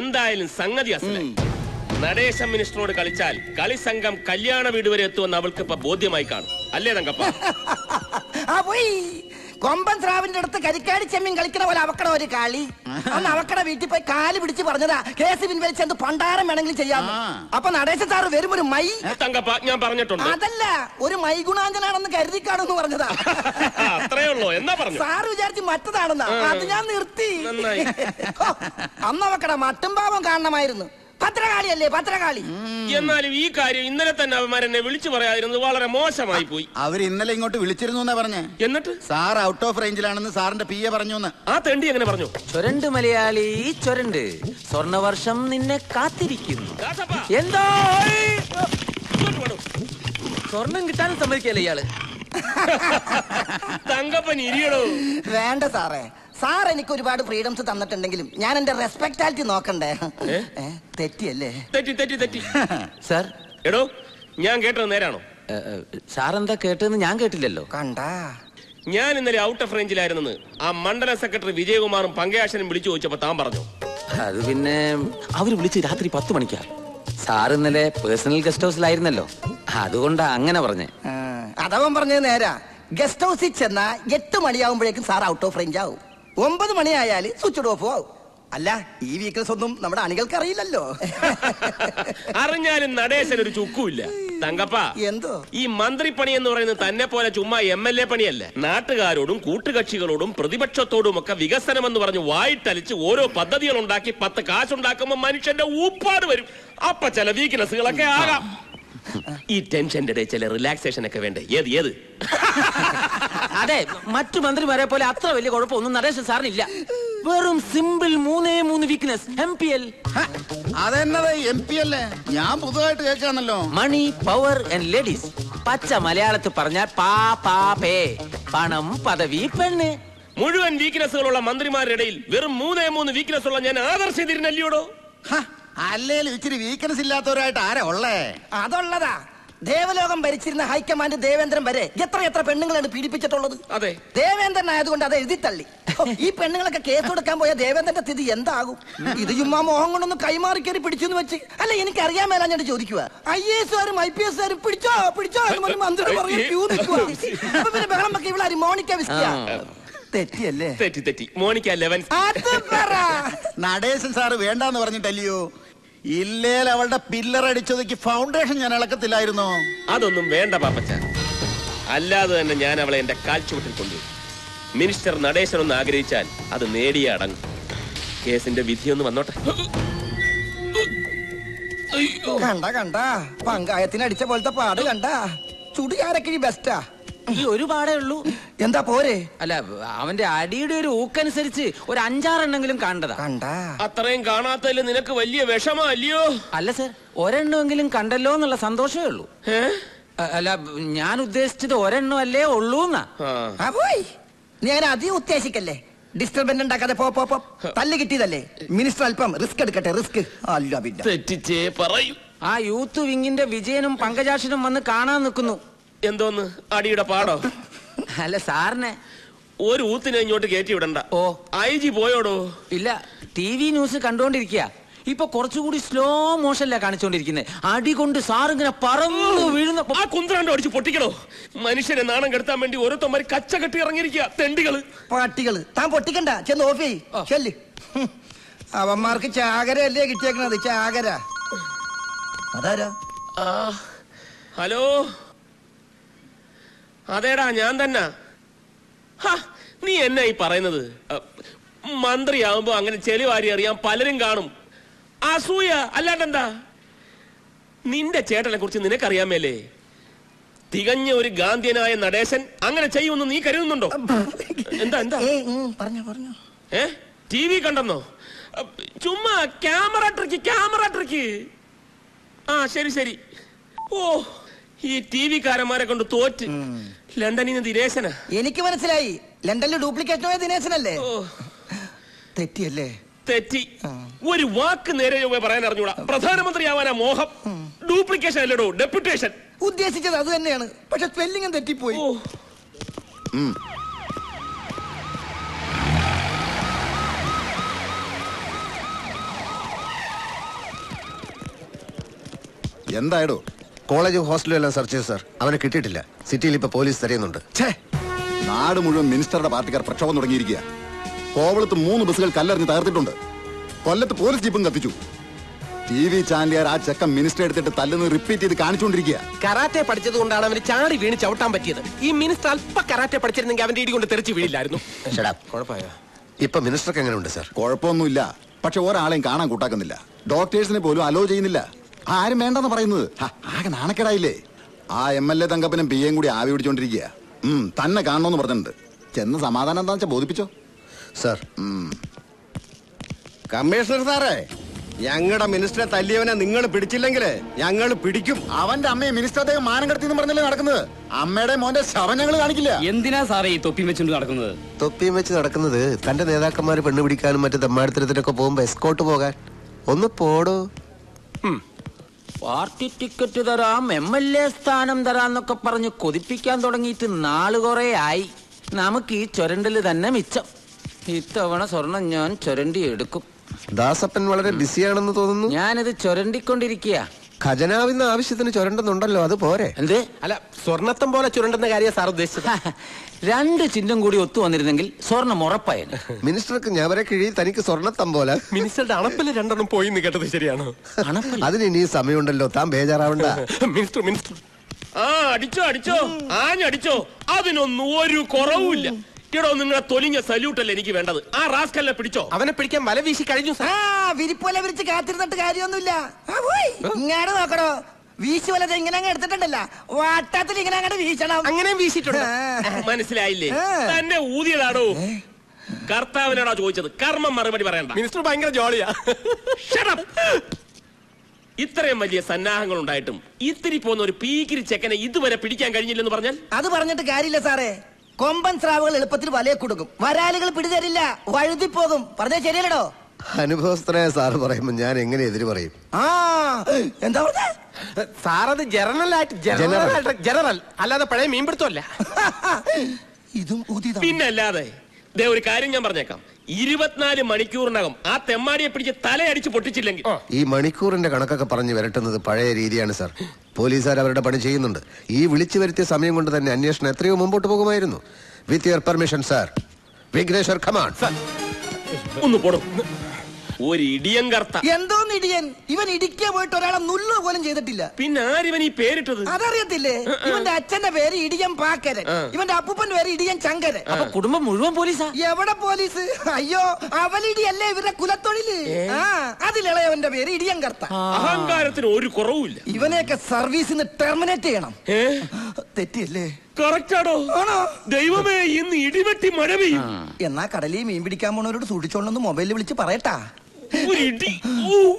എന്തായാലും സംഗതി അസലെ നടേശൻ മിനിസ്റ്ററോട് കളിച്ചാൽ കളി സംഘം കല്യാണ വീട് വരെ എത്തുമെന്ന് അവൾക്ക് ഇപ്പൊ ബോധ്യമായി കാണും അല്ലേ തങ്കപ്പ കൊമ്പൻ സ്രാവിന്റെ അടുത്ത് കരിക്കാടി ചെമ്മീൻ കളിക്കണ പോലെ അവക്കട ഒരു കളി അന്ന് അവക്കട വീട്ടിൽ പോയി കാല് പിടിച്ച് പറഞ്ഞതാ കേസ് പിൻവലിച്ച് എന്ത് പണ്ടാരം വേണമെങ്കിലും ചെയ്യാം അപ്പൊ നടേശ സാറ് വരും ഒരു മൈ തങ്കപ്പ ഞാൻ പറഞ്ഞിട്ടുണ്ട് അതല്ല ഒരു മൈ ഗുണാഞ്ജനാണെന്ന് കരുതി കാണുമെന്ന് പറഞ്ഞതാ ഉള്ളോ എന്താ പറഞ്ഞു സാറ് വിചാരിച്ച് മറ്റതാണെന്നാ അത് ഞാൻ നിർത്തി നന്നായി. അന്നവക്കട മട്ടുംപാവം കാണണമായിരുന്നു പത്രകാളിയല്ലേ പത്രകാളി എന്നാലും ഈ കാര്യം ഇന്നലെ തന്നെ അവന്മാരെന്നെ വിളിച്ചു പറയാതിരുന്നത് വളരെ മോശമായി പോയി അവര് ഇന്നലെ ഇങ്ങോട്ട് വിളിച്ചിരുന്നു എന്നാ പറഞ്ഞേ എന്നിട്ട് സാർ ഔട്ട് ഓഫ് റേഞ്ചിലാണെന്ന് സാറിന്റെ പി എ പറഞ്ഞു ആ തെണ്ടി എങ്ങനെ പറഞ്ഞു ചൊരണ്ട് മലയാളി ചൊരണ്ട് സ്വർണവർഷം നിന്നെ കാത്തിരിക്കുന്നു എന്തോ ഇങ്ങോട്ട് സ്വർണം കിട്ടാനും സമ്മതിക്കല്ലേ ഇയാള് വേണ്ട സാറേ സാർ എനിക്ക് ഒരുപാട് ഫ്രീഡംസ് തന്നിട്ടുണ്ടെങ്കിലും ഞാൻ എന്റെ റെസ്പെക്ടാലിറ്റി നോക്കണ്ടേ തെറ്റിയല്ലേ തെറ്റി തെറ്റി തെറ്റി സാർ എടോ ഞാൻ കേട്ടത് നേരാണോ സാർ എന്താ കേട്ടെന്ന് ഞാൻ കേട്ടില്ലല്ലോ കണ്ടാ ഞാൻ ഇന്നലെ ഔട്ട് ഓഫ് റേഞ്ചിലായിരുന്നു ആ മണ്ഡല സെക്രട്ടറി വിജയകുമാറും പങ്കയാശനും വിളിച്ചു ചോദിച്ചപ്പോ താൻ പറഞ്ഞു അത് പിന്നെ അവര് വിളിച്ച് രാത്രി പത്ത് മണിക്കാർ സാർ ഇന്നലെ പേഴ്സണൽ ഗസ്റ്റ് ഹൗസിലായിരുന്നല്ലോ അതുകൊണ്ടാ അങ്ങനെ പറഞ്ഞേ അതവൻ പറഞ്ഞത് നേരാ ഗസ്റ്റ് ഹൗസിൽ ചെന്ന എട്ട് മണിയാവുമ്പോഴേക്കും സാർ ഔട്ട് ഓഫ് റേഞ്ച് ആവും ഒമ്പത് മണിയായാൽ സ്വിച്ച് ഓഫ് ആവും അല്ല ഈ വീക്കിൽസ് ഒന്നും നമ്മുടെ അണികൾക്ക് അറിയില്ലല്ലോ അറിഞ്ഞാലും നടേശൻ ഒരു ചുക്കുമില്ല തങ്കപ്പ എന്തോ ഈ മന്ത്രിപ്പണി എന്ന് പറയുന്നത് തന്നെ പോലെ ചുമ്മാ എം എൽ എ പണിയല്ല നാട്ടുകാരോടും കൂട്ടുകക്ഷികളോടും പ്രതിപക്ഷത്തോടും ഒക്കെ വികസനം എന്ന് പറഞ്ഞ് വായിട്ടലിച്ച് ഓരോ പദ്ധതികൾ ഉണ്ടാക്കി പത്ത് കാശുണ്ടാക്കുമ്പോ മനുഷ്യന്റെ ഊപ്പാട് വരും അപ്പൊ ചില വീക്ക്നെസ്സുകളൊക്കെ ആകാം ഈ ടെൻഷന്റെ ഇടയിൽ ചില റിലാക്സേഷൻ ഒക്കെ വേണ്ടേ ഏത് ഏത് അതെ മറ്റു മന്ത്രിമാരെ പോലെ അത്ര വലിയ കുഴപ്പമൊന്നും നടേശൻ സാറിനില്ല വെറും സിമ്പിൾ മൂന്നേ മൂന്ന് വീക്ക്നെസ് എം പി എൽ അതെന്നത് എം പി അല്ലേ ഞാൻ പുതുതായിട്ട് കേൾക്കാണല്ലോ മണി പവർ ആൻഡ് ലേഡീസ് പച്ച മലയാളത്തിൽ പറഞ്ഞാൽ പാ പാ പേ പണം പദവി പെണ്ണ് മുഴുവൻ വീക്ക്നെസ്സുകളുള്ള മന്ത്രിമാരുടെ ഇടയിൽ വെറും മൂന്നേ മൂന്ന് വീക്ക്നെസ് ഉള്ള ഞാൻ ആദർശിതിരുന്നല്ലയോടോ അല്ലേലും ഇച്ചിരി വീക്ക്നസ് ഇല്ലാത്തവരായിട്ട് ആരാ ഉള്ളേ അതുള്ളതാ ദേവലോകം ഭരിച്ചിരുന്ന ഹൈക്കമാൻഡ് ദേവേന്ദ്രൻ വരെ എത്ര എത്ര പെണ്ണുങ്ങളാണ് പീഡിപ്പിച്ചിട്ടുള്ളത് അതെ ദേവേന്ദ്രൻ ആയതുകൊണ്ട് അത് എഴുതി തള്ളി ഈ പെണ്ണുങ്ങളൊക്കെ കേസ് കൊടുക്കാൻ പോയ ദേവേന്ദ്രന്റെ സ്ഥിതി എന്താകും ഇത് ചുമ്മാ മോഹം കൊണ്ടൊന്ന് കൈമാറി കയറി പിടിച്ചു വെച്ച് അല്ലെ എനിക്ക് അറിയാൻ മേലാ ഞാൻ ചോദിക്കുക ഐ എസുകാരും ഐ പി എസുകാരും പിടിച്ചോ പിടിച്ചോ എന്ന് മന്ത്രി പറഞ്ഞു ബഹളം വെക്കെ ഇവിടെ മോണിക്ക വിസ്കിയ തെറ്റിയല്ലേ തെറ്റി തെറ്റി മോണിക്ക ലെവൻ നടേശൻ സാറ് വേണ്ടാന്ന് പറഞ്ഞിട്ടല്ലയോ ഇല്ലേൽ അവളുടെ അടിച്ചതൊക്കെ ഫൗണ്ടേഷൻ ഞാൻ ഇളക്കത്തില്ലായിരുന്നു അതൊന്നും വേണ്ട പാപ്പച്ച അല്ലാതെ തന്നെ ഞാൻ അവളെ എന്റെ കാൽച്ചുവട്ടിൽ കൊണ്ടു മിനിസ്റ്റർ നടേശൻ ഒന്ന് ആഗ്രഹിച്ചാൽ അത് നേടിയേ അടങ്ങും കേസിന്റെ വിധിയൊന്ന് വന്നോട്ടെ കണ്ട കണ്ട പങ്കായത്തിന് അടിച്ച പോലത്തെ പാട് കണ്ട ചുടുകാരക്കിഴി ബെസ്റ്റാ ഈ ഒരു പാടേ ഉള്ളൂ എന്താ പോരെ അല്ല അവന്റെ അടിയുടെ ഒരു ഊക്കനുസരിച്ച് ഒരു അഞ്ചാറെണ്ണെങ്കിലും കണ്ടതാ കണ്ടാ അത്രയും കാണാത്തതിൽ നിനക്ക് വലിയ വിഷമല്ലയോ അല്ല സർ ഒരെണ്ണമെങ്കിലും കണ്ടല്ലോ എന്നുള്ള സന്തോഷമേ ഉള്ളൂ അല്ല ഞാൻ ഉദ്ദേശിച്ചത് ഒരെണ്ണം അല്ലേ ഉള്ളൂ എന്നാ പോയി നീ അങ്ങനെ അധികം ഉദ്ദേശിക്കല്ലേ ഡിസ്റ്റർബൻസ് ഉണ്ടാക്കാതെ പോ പോ തല്ല് കിട്ടിയതല്ലേ മിനിസ്റ്റർ അല്പം റിസ്ക് എടുക്കട്ടെ റിസ്ക് അല്ല പിന്നെ ആ യൂത്ത് വിങ്ങിന്റെ വിജയനും പങ്കജാക്ഷനും വന്ന് കാണാൻ നിൽക്കുന്നു എന്തോന്ന് അടിയുടെ പാടോ അല്ല സാറിനെ ഒരു ഊത്തിനെ ഇങ്ങോട്ട് കയറ്റി വിടണ്ട ഓ ഐ ജി പോയോടോ ഇല്ല ടി വി ന്യൂസ് കണ്ടോണ്ടിരിക്കുക ഇപ്പൊ കുറച്ചുകൂടി സ്ലോ മോഷനിലാ കാണിച്ചോണ്ടിരിക്കുന്നത് അടി കൊണ്ട് സാറിങ്ങനെ പറന്നു വീഴുന്ന ആ അടിച്ചു അടിച്ച് പൊട്ടിക്കണോ മനുഷ്യനെ നാണം കെടുത്താൻ വേണ്ടി ഓരോരുത്തന്മാര് കച്ച കെട്ടി ഇറങ്ങിയിരിക്കുക തെണ്ടികള് പട്ടികള് താൻ പൊട്ടിക്കണ്ട ചെന്ന് ഓഫ് ചെല്ല് അവന്മാർക്ക് ചാകര അല്ലേ കിട്ടിയേക്കണത് ചാകര അതാരാ ഹലോ അതേടാ ഞാൻ തന്നെ നീ എന്നാ ഈ പറയുന്നത് മന്ത്രിയാവുമ്പോ അങ്ങനെ ചെളിവാരി അറിയാൻ പലരും കാണും അസൂയ അല്ലാണ്ടെന്താ നിന്റെ ചേട്ടനെ കുറിച്ച് നിനക്കറിയാമേലേ തികഞ്ഞ ഒരു ഗാന്ധിയനായ നടേശൻ അങ്ങനെ ചെയ്യുമെന്ന് നീ കരുതുന്നുണ്ടോ എന്താ എന്താ പറഞ്ഞു പറഞ്ഞു ഏ ടി വി കണ്ടെന്നോ ചുമ്മാ ക്യാമറ ട്രിക്ക് ക്യാമറ ട്രിക്ക് ആ ശരി ശരി ഓ ഈ ടി കാരന്മാരെ കൊണ്ട് തോറ്റ് ലണ്ടനിൽ നിന്ന് ദിനേശനാ എനിക്ക് മനസ്സിലായി ലണ്ടനിൽ ഡ്യൂപ്ലിക്കേറ്റ് ദിനേശനല്ലേ തെറ്റിയല്ലേ തെറ്റി ഒരു വാക്ക് നേരെ പറയാൻ അറിഞ്ഞൂടാ ആവാനാ മോഹം ഡ്യൂപ്ലിക്കേഷൻ അല്ലടോ ഡെപ്യൂട്ടേഷൻ ഉദ്ദേശിച്ചത് അത് തന്നെയാണ് പക്ഷെ സ്പെല്ലിംഗും തെറ്റിപ്പോയി എന്തായടോ കോളേജും ഹോസ്റ്റലും എല്ലാം സെർച്ച് ചെയ്തു സാർ അവനെ കിട്ടിയിട്ടില്ല സിറ്റിയിൽ ഇപ്പൊ പോലീസ് തെരയുന്നുണ്ട് ഛേ നാട് മുഴുവൻ മിനിസ്റ്ററുടെ പാർട്ടിക്കാർ പ്രക്ഷോഭം തുടങ്ങിയിരിക്കുക കോവളത്ത് മൂന്ന് ബസ്സുകൾ കല്ലെറിഞ്ഞ് തകർത്തിട്ടുണ്ട് കൊല്ലത്ത് പോലീസ് ജീപ്പും കത്തിച്ചു ടി വി ചാനലുകാർ ആ ചെക്കൻ മിനിസ്റ്റർ എടുത്തിട്ട് തല്ലെന്ന് റിപ്പീറ്റ് ചെയ്ത് കാണിച്ചുകൊണ്ടിരിക്കുക കരാറ്റെ പഠിച്ചത് കൊണ്ടാണ് അവന് ചാടി വീണ് ചവിട്ടാൻ പറ്റിയത് ഈ മിനിസ്റ്റർ അല്പ കരാറ്റെ പഠിച്ചിരുന്നെങ്കിൽ അവന്റെ ഇടി കൊണ്ട് തെറിച്ച് വീഴില്ലായിരുന്നു ഇപ്പൊ മിനിസ്റ്റർക്ക് എങ്ങനെയുണ്ട് സാർ കുഴപ്പമൊന്നുമില്ല പക്ഷെ ഒരാളെയും കാണാൻ കൂട്ടാക്കുന്നില്ല ഡോക്ടേഴ്സിനെ പോലും അലോ ചെയ്യുന്നില്ല ആരും വേണ്ടെന്ന് പറയുന്നത് ആകെ നാണക്കേടായില്ലേ ആ എം എൽ എ തങ്കപ്പനും പി എം കൂടി ആവി പിടിച്ചോണ്ടിരിക്കുക തന്നെ കാണണമെന്ന് പറഞ്ഞിട്ടുണ്ട് ചെന്ന് സമാധാനം എന്താ വെച്ചാൽ ബോധിപ്പിച്ചോ സർ കമ്മീഷണർ സാറേ ഞങ്ങളുടെ മിനിസ്റ്ററെ തല്ലിയവനെ നിങ്ങൾ പിടിച്ചില്ലെങ്കിൽ ഞങ്ങൾ പിടിക്കും അവന്റെ അമ്മയെ അദ്ദേഹം മാനം കടത്തി എന്ന് പറഞ്ഞല്ലേ നടക്കുന്നത് അമ്മയുടെ മോന്റെ ശവം ഞങ്ങൾ കാണിക്കില്ല എന്തിനാ സാറേ ഈ തൊപ്പിയും വെച്ചുകൊണ്ട് നടക്കുന്നത് തൊപ്പിയും വെച്ച് നടക്കുന്നത് തന്റെ നേതാക്കന്മാരെ പെണ്ണു പിടിക്കാനും മറ്റു തമ്മാടിത്തരത്തിനൊക്കെ പോകുമ്പോ എസ്കോട്ട് പോകാൻ ഒന്ന് പോടോ പാർട്ടി ടിക്കറ്റ് തരാം എം എൽ എ സ്ഥാനം തരാന്നൊക്കെ പറഞ്ഞ് കൊതിപ്പിക്കാൻ തുടങ്ങിയിട്ട് നാള് കുറെ ആയി നമുക്ക് ഈ ചുരണ്ടിൽ തന്നെ മിച്ചം ഇത്തവണ സ്വർണം ഞാൻ ചുരണ്ടി എടുക്കും ദാസപ്പൻ വളരെ ബിസിയാണെന്ന് തോന്നുന്നു ഞാനിത് ചുരണ്ടിക്കൊണ്ടിരിക്കുക ഖജനാവിന്ന് ആവശ്യത്തിന് ചുരണ്ടെന്നുണ്ടല്ലോ അത് പോരെ എന്തേ അല്ല സ്വർണത്തം പോലെ ചുരണ്ടെന്ന കാര്യം സാർ ഉദ്ദേശിച്ചത് രണ്ട് ചിഹ്നം കൂടി ഒത്തു വന്നിരുന്നെങ്കിൽ സ്വർണം ഉറപ്പായ മിനിസ്റ്റർക്ക് ഞവരെ കിഴി തനിക്ക് സ്വർണത്തം പോലെ മിനിസ്റ്ററുടെ അണപ്പില് രണ്ടെണ്ണം പോയി കേട്ടത് ശരിയാണോ അതിന് ഇനി സമയമുണ്ടല്ലോ താൻ ബേജാറാവണ്ട മിനിസ്റ്റർ മിനിസ്റ്റർ ആ അടിച്ചോ അടിച്ചോ ആഞ്ഞടിച്ചോ അതിനൊന്നും ഒരു കുറവുമില്ല എടോ നിങ്ങളെ തൊലിഞ്ഞ സല്യൂട്ടല്ലേ എനിക്ക് വേണ്ടത് ആ റാസ്കല്ലെ പിടിച്ചോ അവനെ പിടിക്കാൻ വല വീശി കഴിഞ്ഞു ആ വിരിപ്പോലെ വിരിച്ച് കാത്തിരുന്നിട്ട് കാര്യമൊന്നുമില്ല ആ, നോക്കണോ വീശി വലത് ഇങ്ങനെ അങ്ങ് എടുത്തിട്ടുണ്ടല്ലോ വാട്ടത്തിൽ ഇങ്ങനെ അങ്ങോട്ട് വീശണം അങ്ങനെയും വീശിയിട്ടുണ്ട് മനസ്സിലായില്ലേ തന്നെ ഊതിയതാടോ കർത്താവിനോടാ ചോദിച്ചത് കർമ്മം മറുപടി പറയണ്ട മിനിസ്റ്റർ ഭയങ്കര ജോളിയാ ഇത്രയും വലിയ സന്നാഹങ്ങൾ ഉണ്ടായിട്ടും ഇത്തിരി പോകുന്ന ഒരു പീക്കിരി ചെക്കനെ ഇതുവരെ പിടിക്കാൻ കഴിഞ്ഞില്ലെന്ന് പറഞ്ഞാൽ അത് പറഞ്ഞിട്ട് കാര്യമില്ല സാറേ കൊമ്പൻ സ്രാവുകൾ എളുപ്പത്തിൽ വലയെ കൊടുക്കും വരാലുകൾ പിടിതരില്ല പോകും പറഞ്ഞേ ശരിയല്ലടോ അനുഭവസ്ഥനായ സാറ് പറയുമ്പോ ഞാൻ എങ്ങനെ എതിര് പറയും ആ എന്താ പറഞ്ഞ സാറത് ജനറൽ ആയിട്ട് ജനറൽ ജനറൽ അല്ലാതെ പഴയ മീൻപിടുത്തല്ല ഇതും പുതിയതാണ് പിന്നെ അല്ലാതെ ദേ ഒരു കാര്യം ഞാൻ പറഞ്ഞേക്കാം ഇരുപത്തിനാല് മണിക്കൂറിനകം ആ തെമ്മാടിയെ പിടിച്ച് തലയടിച്ച് പൊട്ടിച്ചില്ലെങ്കിൽ ഈ മണിക്കൂറിന്റെ കണക്കൊക്കെ പറഞ്ഞ് വരട്ടുന്നത് പഴയ രീതിയാണ് സാർ പോലീസുകാർ അവരുടെ പണി ചെയ്യുന്നുണ്ട് ഈ വിളിച്ചു വരുത്തിയ സമയം കൊണ്ട് തന്നെ അന്വേഷണം എത്രയോ മുമ്പോട്ട് പോകുമായിരുന്നു with your permission sir Vighneshwar ഖമാൺ ഒന്ന് പോടും ഒരു ഇടിയൻ കർത്ത എന്തോ ഇടിയൻ ഇവൻ ഇടിക്കാൻ പോയിട്ട് ഒരാളെ നുള്ളു പോലും ചെയ്തിട്ടില്ല പിന്നെ ആരിവൻ ഈ പേരിട്ടത് അതറിയത്തില്ലേ ഇവന്റെ അച്ഛന്റെ പേര് ഇടിയൻ പാക്കര ഇവന്റെ അപ്പൂപ്പൻ പേര് ഇടിയൻ ചങ്കര അപ്പൊ കുടുംബം മുഴുവൻ പോലീസാ എവിടെ പോലീസ് അയ്യോ അവലിടിയല്ലേ ഇവരുടെ കുലത്തൊഴില് ആ അതിലിളയവന്റെ പേര് ഇടിയൻ കർത്ത അഹങ്കാരത്തിന് ഒരു കുറവുമില്ല ഇവനെയൊക്കെ സർവീസിന്ന് ടെർമിനേറ്റ് ചെയ്യണം തെറ്റിയല്ലേ ദൈവമേ ഇന്ന് ഇടിവെട്ടി മഴ പെയ്യും എന്നാ കടലിൽ മീൻ പിടിക്കാൻ പോണവരോട് സൂക്ഷിച്ചോണ്ടെന്ന് മൊബൈലിൽ വിളിച്ച് പറയട്ടാ 我滴哦！